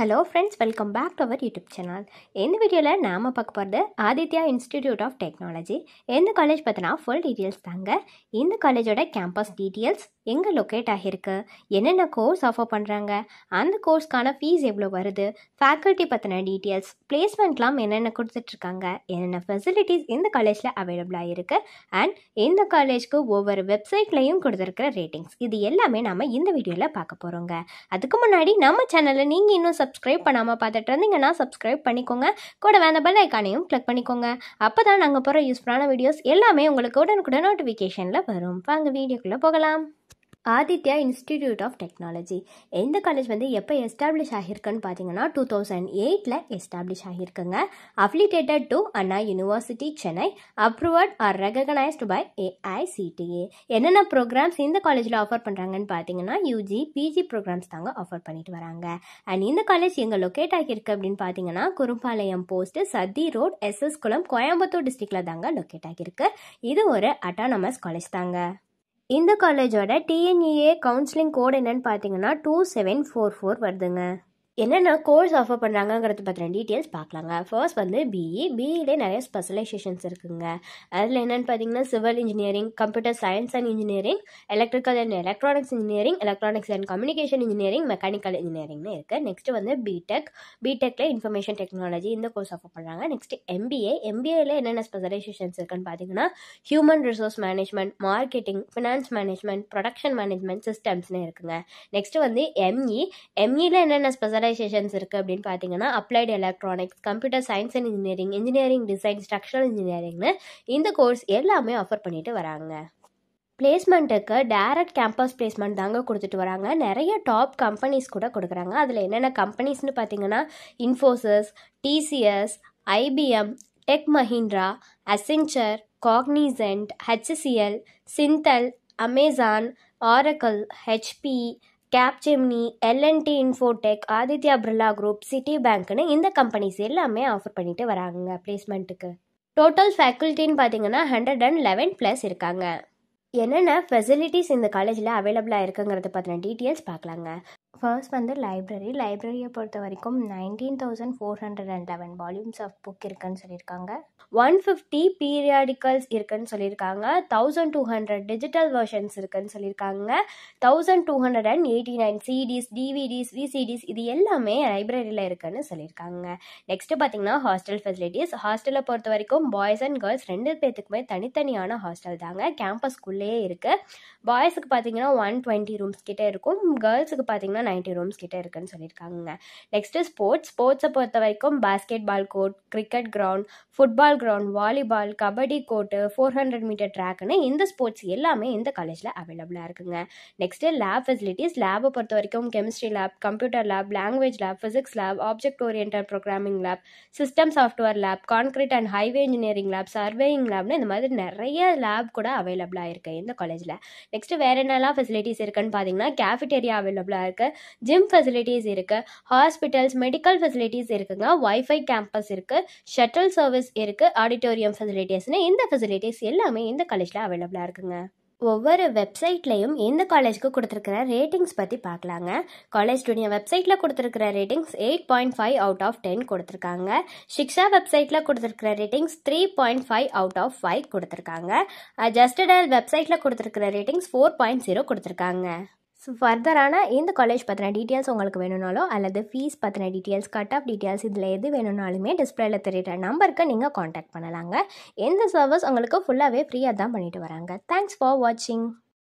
Hello friends welcome back to our YouTube channel இந்த வீடியோவில் நாம் பார்க்க போகிறது ஆதித்யா இன்ஸ்டிடியூட் ஆஃப் டெக்னாலஜி எந்த காலேஜ் பார்த்தினா ஃபுல் டீட்டெயில்ஸ் தாங்க இந்த காலேஜோட கேம்பஸ் டீட்டெயில்ஸ் எங்கே லொக்கேட் ஆகியிருக்கு என்னென்ன கோர்ஸ் ஆஃபர் பண்ணுறாங்க அந்த கோர்ஸ்க்கான ஃபீஸ் எவ்வளோ வருது ஃபேக்கல்ட்டி பற்றின டீட்டெயில்ஸ் பிளேஸ்மெண்ட்லாம் என்னென்ன கொடுத்துட்ருக்காங்க என்னென்ன ஃபெசிலிட்டிஸ் இந்த காலேஜில் அவைலபிளாக இருக்குது அண்ட் இந்த காலேஜ்க்கு ஒவ்வொரு வெப்சைட்லேயும் கொடுத்துருக்கிற ரேட்டிங்ஸ் இது எல்லாமே நம்ம இந்த வீடியோவில் பார்க்க போகிறோங்க அதுக்கு முன்னாடி நம்ம சேனலில் நீங்கள் இன்னும் சப்ஸ்கிரைப் பண்ணாமல் பார்த்துட்டு இருந்தீங்கன்னா சப்ஸ்கிரைப் பண்ணிக்கோங்க கூட வேண்ட பெல் ஐக்கானையும் கிளிக் பண்ணிக்கோங்க அப்போ தான் நாங்கள் போகிற யூஸ்ஃபுல்லான வீடியோஸ் எல்லாமே உங்களுக்கு உடனுக்குடன் நோட்டிஃபிகேஷனில் வரும் வாங்க வீடியோக்குள்ளே போகலாம் ஆதித்யா இன்ஸ்டிடியூட் ஆஃப் டெக்னாலஜி எந்த காலேஜ் வந்து எப்போ எஸ்டாப்ளிஷ் ஆகியிருக்குன்னு பார்த்தீங்கன்னா டூ தௌசண்ட் எயிட்டில் எஸ்டாப்ளிஷ் ஆகியிருக்குங்க affiliated to Anna university Chennai approved or recognised by AICTE என்னென்ன ப்ரோக்ராம்ஸ் இந்த காலேஜில் ஆஃபர் பண்ணுறாங்கன்னு பார்த்தீங்கன்னா யூஜி பிஜி ப்ரோக்ராம்ஸ் தாங்க ஆஃபர் பண்ணிட்டு வராங்க அண்ட் இந்த காலேஜ் எங்கே லொக்கேட் ஆகியிருக்கு அப்படின்னு பார்த்தீங்கன்னா Kurumbalayam post Sathy road S S Kulam Coimbatore டிஸ்ட்ரிக்டில் தாங்க லொக்கேட் ஆகியிருக்கு இது ஒரு அட்டானமஸ் காலேஜ் தாங்க இந்த காலேஜோட டிஎன்இஏ கவுன்சிலிங் கோடு என்னன்னு பார்த்தீங்கன்னா டூ செவன் ஃபோர் ஃபோர் வருதுங்க என்னென்ன கோர்ஸ் ஆஃபர் பண்ணுறாங்கங்கிறத பற்றின டீட்டெயில்ஸ் பார்க்கலாங்க ஃபர்ஸ்ட் வந்து பிஇ பிஇலே நிறைய ஸ்பெஷலைசேஷன்ஸ் இருக்குங்க அதில் என்னென்னு பார்த்தீங்கன்னா civil engineering computer science and engineering electrical and electronics engineering electronics and communication engineering mechanical இன்ஜினியரிங்னு இருக்குது நெக்ஸ்ட் வந்து பிடெக் பிடெக்கில் இன்ஃபர்மேஷன் டெக்னாலஜி இந்த கோர்ஸ் ஆஃபர் பண்ணுறாங்க நெக்ஸ்ட் எம்பிஏ எம்பிஏல என்னென்ன ஸ்பெஷலைசேஷன்ஸ் இருக்குன்னு பார்த்தீங்கன்னா human resource management marketing finance management production management சிஸ்டம்ஸ்னு இருக்குங்க நெக்ஸ்ட் வந்து எம்இ எம்இல e. e என்னென்ன ஸ்பெஷலை ஸ்பெஷலைசேஷன்ஸ் இருக்குது அப்படின்னு பார்த்தீங்கன்னா applied electronics computer science and engineering engineering design structural இன்ஜினியரிங்னு இந்த கோர்ஸ் எல்லாமே ஆஃபர் பண்ணிட்டு வராங்க பிளேஸ்மெண்ட்டுக்கு டேரக்ட் கேம்பஸ் பிளேஸ்மெண்ட் தாங்க கொடுத்துட்டு வராங்க நிறைய டாப் கம்பெனிஸ் கூட கொடுக்குறாங்க அதில் என்னென்ன கம்பெனிஸ்னு பார்த்தீங்கன்னா Infosys TCS IBM Tech Mahindra Accenture Cognizant HCL Syntel Amazon Oracle HP Capgemini L and T Infotech Aditya Birla group Citi பேங்க்னு இந்த கம்பெனிஸ் எல்லாமே ஆஃபர் பண்ணிட்டு வராங்க பிளேஸ்மெண்ட்டுக்கு டோட்டல் ஃபேக்கல்ட்டின்னு பார்த்தீங்கன்னா ஹண்ட்ரட் அண்ட் லெவன் ப்ளஸ் இருக்காங்க என்னென்ன ஃபெசிலிட்டிஸ் இந்த காலேஜில் அவைலபிளாக இருக்குங்கிறத பற்றின டீட்டெயில்ஸ் பார்க்கலாங்க ஃபர்ஸ்ட் வந்து லைப்ரரி லைப்ரரியை பொறுத்த வரைக்கும் nineteen thousand four hundred and eleven volumes of book இருக்குன்னு சொல்லியிருக்காங்க ஒன் ஃபிஃப்டி பீரியாடிக்கல்ஸ் இருக்குன்னு சொல்லியிருக்காங்க thousand two hundred digital versions இருக்குன்னு சொல்லியிருக்காங்க thousand two hundred and eighty nine CDs DVDs VCDs இது எல்லாமே லைப்ரரியில் இருக்குன்னு சொல்லியிருக்காங்க நெக்ஸ்ட்டு பார்த்தீங்கன்னா ஹாஸ்டல் ஃபெசிலிட்டிஸ் ஹாஸ்டலை பொறுத்த வரைக்கும் பாய்ஸ் அண்ட் கேர்ள்ஸ் ரெண்டு பேர்த்துக்குமே தனித்தனியான ஹாஸ்டல் தாங்க கேம்பஸ்குள்ளேயே இருக்குது பாய்ஸுக்கு பார்த்தீங்கன்னா ஒன் டுவெண்ட்டி ரூம்ஸ் கிட்டே இருக்கும் கேர்ள்ஸுக்கு பார்த்தீங்கன்னா நைன்டி ரூம்ஸ் கிட்டே இருக்குன்னு சொல்லியிருக்காங்க நெக்ஸ்ட்டு ஸ்போர்ட்ஸ் ஸ்போர்ட்ஸை பொறுத்த வரைக்கும் basketball court cricket ground football ground volleyball kabaddi court four hundred metre ட்ராக்குன்னு இந்த ஸ்போர்ட்ஸ் எல்லாமே இந்த காலேஜில் அவைலபிளாக இருக்குங்க நெக்ஸ்ட்டு லேப் ஃபெசிலிட்டிஸ் லேபை பொறுத்த வரைக்கும் chemistry lab computer lab language lab physics lab object orient programming lab system software lab concrete and highway engineering lab surveying லேப்னு இந்த மாதிரி நிறைய லேப் கூட அவைலபிளாக இருக்குது இந்த காலேஜில் நெக்ஸ்ட்டு வேறு என்னெல்லாம் ஃபெசிலிட்டிஸ் இருக்குன்னு பார்த்தீங்கன்னா கேஃபிட்டேரியா அவைலபிளாக இருக்குது ஜிம் ஃபெசிலிட்டிஸ் இருக்குது ஹாஸ்பிட்டல்ஸ் மெடிக்கல் ஃபெசிலிட்டிஸ் இருக்குங்க ஒய்ஃபை கேம்பஸ் இருக்குது ஷட்டில் சர்வீஸ் இருக்குது ஆடிட்டோரியம் ஃபெசிலிட்டிஸ்னு இந்த ஃபெசிலிட்டிஸ் எல்லாமே இந்த காலேஜில் அவைலபிளாக இருக்குங்க ஒவ்வொரு வெப்சைட்லேயும் எந்த காலேஜுக்கு கொடுத்துருக்கிற ரேட்டிங்ஸ் பற்றி பார்க்கலாங்க காலேஜ் ஸ்டுடியோ வெப்சைட்டில் கொடுத்துருக்கிற ratings eight point five out of ten கொடுத்துருக்காங்க ஷிக்ஷா வெப்சைட்டில் கொடுத்துருக்கிற ratings three point five out of five கொடுத்துருக்காங்க ஜஸ்டடல் வெப்சைட்டில் கொடுத்துருக்கிற ரேட்டிங்ஸ் ஃபோர் பாயிண்ட் ஜீரோ கொடுத்துருக்காங்க ஸோ ஃபர்தரான இந்த காலேஜ் பற்றின டீட்டெயில்ஸ் உங்களுக்கு வேணும்னாலோ அல்லது ஃபீஸ் பற்றின டீட்டெயில்ஸ் கட் ஆஃப் டீட்டெயில்ஸ் இதில் எது வேணும்னாலுமே டிஸ்பிளேல தெரியுற நம்பருக்கு நீங்கள் காண்டாக்ட் பண்ணலாங்க எந்த சர்வீஸ் உங்களுக்கு ஃபுல்லாகவே ஃப்ரீயாக தான் பண்ணிட்டு வராங்க தேங்க்ஸ் ஃபார் வாட்சிங்